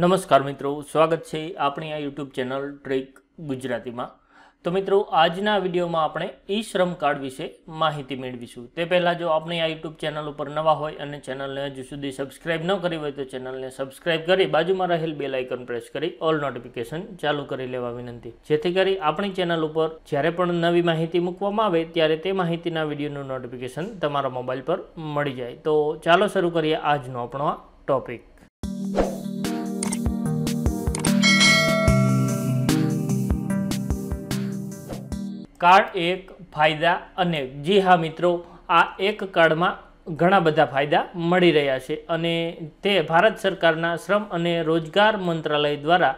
નમસ્કાર મિત્રો સ્વાગત છે આપણી આ યુટ્યુબ ચેનલ ટ્રેક ગુજરાતીમાં તો મિત્રો આજના વિડીયોમાં આપણે ઈ શ્રમ કાર્ડ વિશે માહિતી મેળવીશું તે પહેલાં જો આપણી આ યુટ્યુબ ચેનલ ઉપર નવા હોય અને ચેનલને હજુ સુધી સબસ્ક્રાઇબ ન કરી હોય તો ચેનલને સબસ્ક્રાઇબ કરી બાજુમાં રહેલ બે લાઇકન પ્રેસ કરી ઓલ નોટિફિકેશન ચાલુ કરી લેવા વિનંતી જેથી કરી આપણી ચેનલ ઉપર જ્યારે પણ નવી માહિતી મૂકવામાં આવે ત્યારે તે માહિતીના વિડીયોનું નોટિફિકેશન તમારા મોબાઈલ પર મળી જાય તો ચાલો શરૂ કરીએ આજનો આપણો ટોપિક કાર્ડ એક ફાયદા અને જી હા મિત્રો આ એક કાર્ડમાં ઘણા બધા ફાયદા મળી રહ્યા છે અને તે ભારત સરકારના શ્રમ અને રોજગાર મંત્રાલય દ્વારા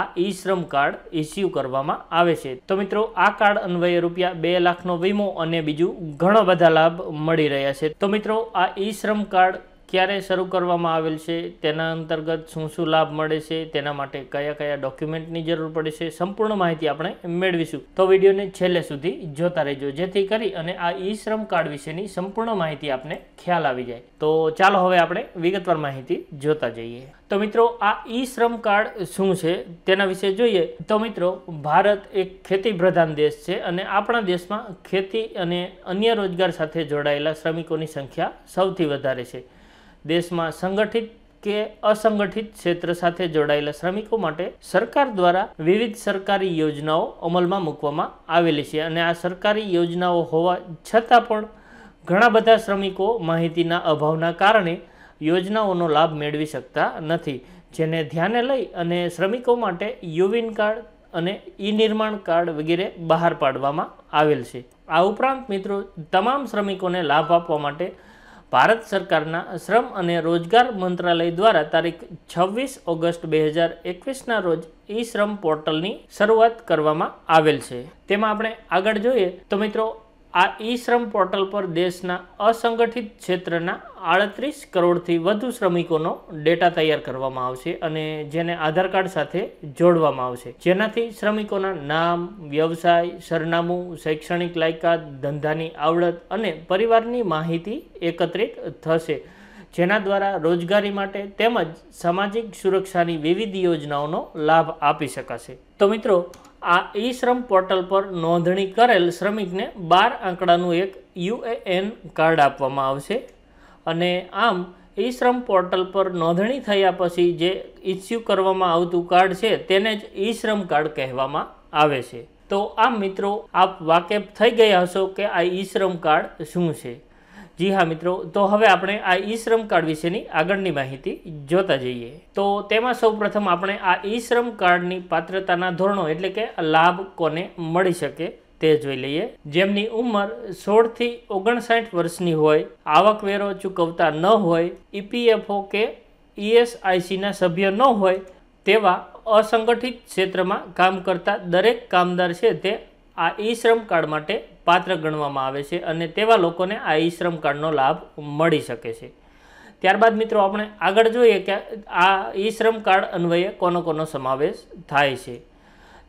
આ ઈ શ્રમ કાર્ડ ઇસ્યુ કરવામાં આવે છે તો મિત્રો આ કાર્ડ અન્વયે રૂપિયા બે લાખનો વીમો અને બીજું ઘણા બધા લાભ મળી રહ્યા છે તો મિત્રો આ ઈ શ્રમ કાર્ડ ક્યારે શરૂ કરવામાં આવેલ છે તેના અંતર્ગત શું શું લાભ મળે છે તેના માટે કયા કયા ડોક્યુમેન્ટની જરૂર પડે છે સંપૂર્ણ માહિતી આપણે મેળવીશું તો વિડીયોને છેલ્લે સુધી જોતા રહેજો જેથી કરી અને આ ઈ શ્રમ કાર્ડ વિશેની સંપૂર્ણ માહિતી આપણે ખ્યાલ આવી જાય તો ચાલો હવે આપણે વિગતવાર માહિતી જોતા જઈએ તો મિત્રો આ ઈ શ્રમ કાર્ડ શું છે તેના વિશે જોઈએ તો મિત્રો ભારત એક ખેતી પ્રધાન દેશ છે અને આપણા દેશમાં ખેતી અને અન્ય રોજગાર સાથે જોડાયેલા શ્રમિકોની સંખ્યા સૌથી વધારે છે દેશમાં સંગઠિત કે અસંગઠિત ક્ષેત્ર સાથે જોડાયેલા શ્રમિકો માટે સરકાર દ્વારા વિવિધ સરકારી યોજનાઓ અમલમાં મૂકવામાં આવેલી છે અને આ સરકારી યોજનાઓ હોવા છતાં પણ ઘણા બધા શ્રમિકો માહિતીના અભાવના કારણે યોજનાઓનો લાભ મેળવી શકતા નથી જેને ધ્યાને લઈ અને શ્રમિકો માટે યુવિન કાર્ડ અને ઈ નિર્માણ કાર્ડ વગેરે બહાર પાડવામાં આવેલ છે આ ઉપરાંત મિત્રો તમામ શ્રમિકોને લાભ આપવા માટે ભારત સરકારના શ્રમ અને રોજગાર મંત્રાલય દ્વારા તારીખ છવ્વીસ ઓગસ્ટ બે હજાર એકવીસના રોજ ઈ શ્રમ પોર્ટલની શરૂઆત કરવામાં આવેલ છે તેમાં આપણે આગળ જોઈએ તો મિત્રો આ ઈ શ્રમ પોર્ટલ પર દેશના અસંગઠિત ક્ષેત્રના આડત્રીસ કરોડથી વધુ શ્રમિકોનો ડેટા તૈયાર કરવામાં આવશે અને જેને આધાર કાર્ડ સાથે જોડવામાં આવશે જેનાથી શ્રમિકોના નામ વ્યવસાય સરનામું શૈક્ષણિક લાયકાત ધંધાની આવડત અને પરિવારની માહિતી એકત્રિત થશે જેના દ્વારા રોજગારી માટે તેમજ સામાજિક સુરક્ષાની વિવિધ યોજનાઓનો લાભ આપી શકાશે તો મિત્રો આ ઈ શ્રમ પોર્ટલ પર નોંધણી કરેલ શ્રમિકને બાર આંકડાનું એક યુએએન કાર્ડ આપવામાં આવશે અને આમ ઈ શ્રમ પોર્ટલ પર નોંધણી થયા પછી જે ઇસ્યુ કરવામાં આવતું કાર્ડ છે તેને જ ઈ શ્રમ કાર્ડ કહેવામાં આવે છે તો આમ મિત્રો આપ વાકેફ થઈ ગયા હશો કે આ ઈ શ્રમ કાર્ડ શું છે જી હા મિત્રો તો હવે આપણે આ ઈ શ્રમ કાર્ડ વિશેની આગળની માહિતી જોતા જઈએ તો તેમાં સૌપ્રથમ આપણે આ ઈ શ્રમ કાર્ડની પાત્રતાના ધોરણો એટલે કે લાભ કોને મળી શકે તે જોઈ લઈએ જેમની ઉંમર સોળથી ઓગણસાઠ વર્ષની હોય આવકવેરો ચૂકવતા ન હોય ઈપીએફઓ કે ઈએસઆઈસીના સભ્ય ન હોય તેવા અસંગઠિત ક્ષેત્રમાં કામ કરતા દરેક કામદાર છે તે આ ઈ શ્રમ કાર્ડ માટે પાત્ર ગણવામાં આવે છે અને તેવા લોકોને આ ઈ શ્રમ કાર્ડનો લાભ મળી શકે છે ત્યારબાદ મિત્રો આપણે આગળ જોઈએ કે આ ઈ શ્રમ કાર્ડ અન્વયે કોનો કોનો સમાવેશ થાય છે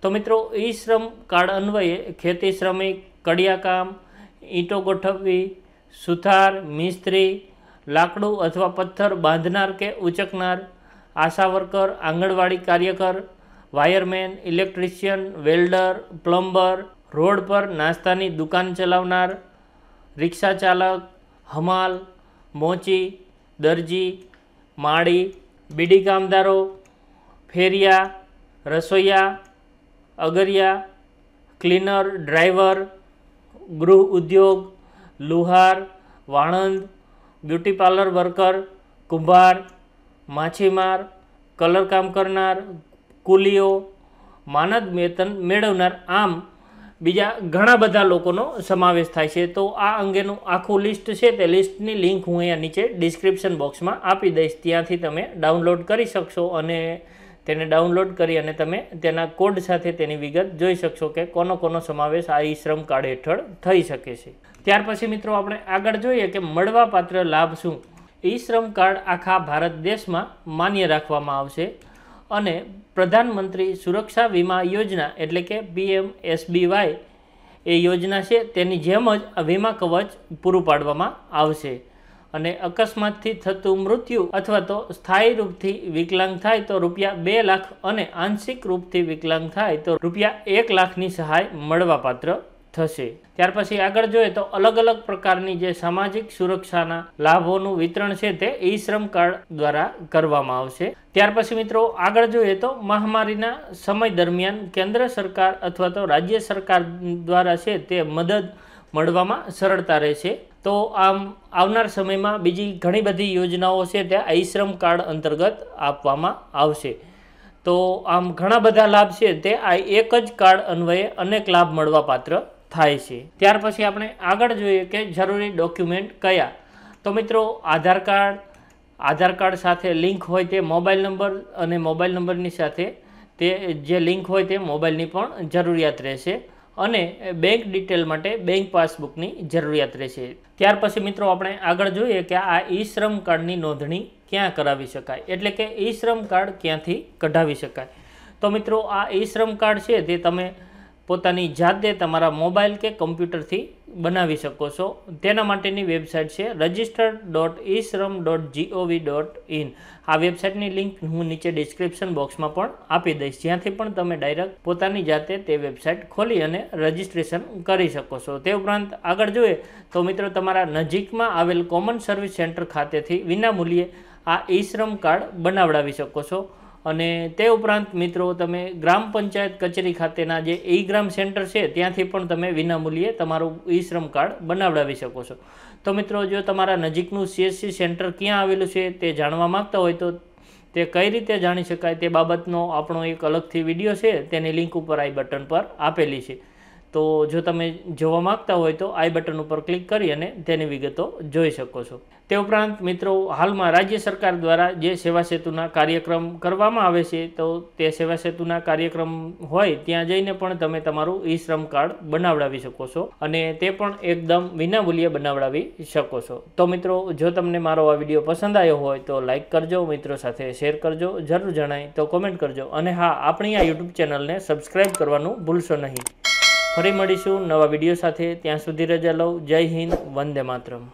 તો મિત્રો ઈ શ્રમ કાર્ડ અન્વયે ખેતી શ્રમિક કડિયાકામ ઈંટો ગોઠવવી સુથાર મિસ્ત્રી લાકડું અથવા પથ્થર બાંધનાર કે ઉચકનાર આશા વર્કર આંગણવાડી કાર્યકર wireman electrician welder plumber road પર નાસ્તાની દુકાન ચલાવનાર રિક્ષા ચાલક હમાલ મોચી દરજી માળી બીડી કામદારો ફેરિયા રસોઈયા અગરિયા ક્લીનર ડ્રાઈવર ગૃહ ઉદ્યોગ લુહાર વાણંદ બ્યુટી પાર્લર વર્કર કુંભાર માછીમાર કલરકામ કરનાર કુલીઓ માનદ મેતન મેળવનાર આમ બીજા ઘણા બધા લોકોનો સમાવેશ થાય છે તો આ અંગેનું આખું લિસ્ટ છે તે લિસ્ટની લિંક હું અહીંયા નીચે ડિસ્ક્રિપ્શન બોક્સમાં આપી દઈશ ત્યાંથી તમે ડાઉનલોડ કરી શકશો અને તેને ડાઉનલોડ કરી અને તમે તેના કોડ સાથે તેની વિગત જોઈ શકશો કે કોનો કોનો સમાવેશ આ ઈ શ્રમ કાર્ડ હેઠળ થઈ શકે છે ત્યાર પછી મિત્રો આપણે આગળ જોઈએ કે મળવાપાત્ર લાભ શું ઈ શ્રમ કાર્ડ આખા ભારત દેશમાં માન્ય રાખવામાં આવશે અને પ્રધાનમંત્રી સુરક્ષા વીમા યોજના એટલે કે પીએમએસબીવાય એ યોજના છે તેની જેમ જ વીમા કવચ પૂરું પાડવામાં આવશે અને અકસ્માતથી થતું મૃત્યુ અથવા તો સ્થાયી રૂપથી વિકલાંગ થાય તો રૂપિયા બે લાખ અને આંશિક રૂપથી વિકલાંગ થાય તો રૂપિયા એક લાખની સહાય મળવાપાત્ર થશે ત્યાર પછી આગળ જોઈએ તો અલગ અલગ પ્રકારની જે સામાજિક સુરક્ષાના લાભોનું વિતરણ છે તે ઈ શ્રમ કાર્ડ દ્વારા કરવામાં આવશે ત્યાર પછી મિત્રો આગળ જોઈએ તો મહામારીના સમય દરમિયાન કેન્દ્ર સરકાર અથવા તો રાજ્ય સરકાર દ્વારા છે તે મદદ મળવામાં સરળતા રહેશે તો આમ આવનાર સમયમાં બીજી ઘણી બધી યોજનાઓ છે તે ઈ શ્રમ કાર્ડ અંતર્ગત આપવામાં આવશે તો આમ ઘણા બધા લાભ છે તે આ એક જ કાર્ડ અન્વયે અનેક લાભ મળવાપાત્ર થાય છે ત્યાર પછી આપણે આગળ જોઈએ કે જરૂરી ડોક્યુમેન્ટ કયા તો મિત્રો આધાર કાર્ડ આધાર કાર્ડ સાથે લિંક હોય તે મોબાઈલ નંબર અને મોબાઈલ નંબરની સાથે તે જે લિંક હોય તે મોબાઈલની પણ જરૂરિયાત રહેશે અને બેંક ડિટેલ માટે બેંક પાસબુકની જરૂરિયાત રહેશે ત્યાર પછી મિત્રો આપણે આગળ જોઈએ કે આ ઈ શ્રમ કાર્ડની નોંધણી ક્યાં કરાવી શકાય એટલે કે ઈ શ્રમ કાર્ડ ક્યાંથી કઢાવી શકાય તો મિત્રો આ ઈ શ્રમ કાર્ડ છે તે તમે પોતાની જાતે તમારા મોબાઈલ કે કમ્પ્યુટરથી બનાવી શકો છો તેના માટેની વેબસાઇટ છે registered dot eShram dot G O V dot વેબસાઇટની લિંક હું નીચે ડિસ્ક્રિપ્શન બોક્સમાં પણ આપી દઈશ જ્યાંથી પણ તમે ડાયરેક્ટ પોતાની જાતે તે વેબસાઇટ ખોલી અને રજિસ્ટ્રેશન કરી શકો છો તે ઉપરાંત આગળ જોઈએ તો મિત્રો તમારા નજીકમાં આવેલ કોમન સર્વિસ સેન્ટર ખાતેથી વિના મૂલ્યે આ ઈશ્રમ કાર્ડ બનાવડાવી શકો છો અને તે ઉપરાંત મિત્રો તમે ગ્રામ પંચાયત કચેરી ખાતેના જે ઈ ગ્રામ સેન્ટર છે ત્યાંથી પણ તમે વિનામૂલ્યે તમારું ઈ શ્રમ કાર્ડ બનાવડાવી શકો છો તો મિત્રો જો તમારા નજીકનું સીએસસી સેન્ટર ક્યાં આવેલું છે તે જાણવા માગતા હોય તો તે કઈ રીતે જાણી શકાય તે બાબતનો આપણો એક અલગથી વિડીયો છે તેની લિંક ઉપર આઈ બટન પર આપેલી છે તો જો તમે જોવા માગતા હોય તો આઈ બટન ઉપર ક્લિક કરી અને તેની વિગતો જોઈ શકો છો તે ઉપરાંત મિત્રો હાલમાં રાજ્ય સરકાર દ્વારા જે સેવા સેતુના કાર્યક્રમ કરવામાં આવે છે તો તે સેવા સેતુના કાર્યક્રમ હોય ત્યાં જઈને પણ તમે તમારું ઈ શ્રમ કાર્ડ બનાવડાવી શકો છો અને તે પણ એકદમ વિનામૂલ્યે બનાવડાવી શકો છો તો મિત્રો જો તમને મારો આ વિડીયો પસંદ આવ્યો હોય તો લાઇક કરજો મિત્રો સાથે શેર કરજો જરૂર જણાય તો કોમેન્ટ કરજો અને હા આપણી આ યુટ્યુબ ચેનલને સબસ્ક્રાઈબ કરવાનું ભૂલશો નહીં ફરી મળીશું નવા વિડીયો સાથે ત્યાં સુધી રજા લઉં જય હિન્દ વંદે માતરમ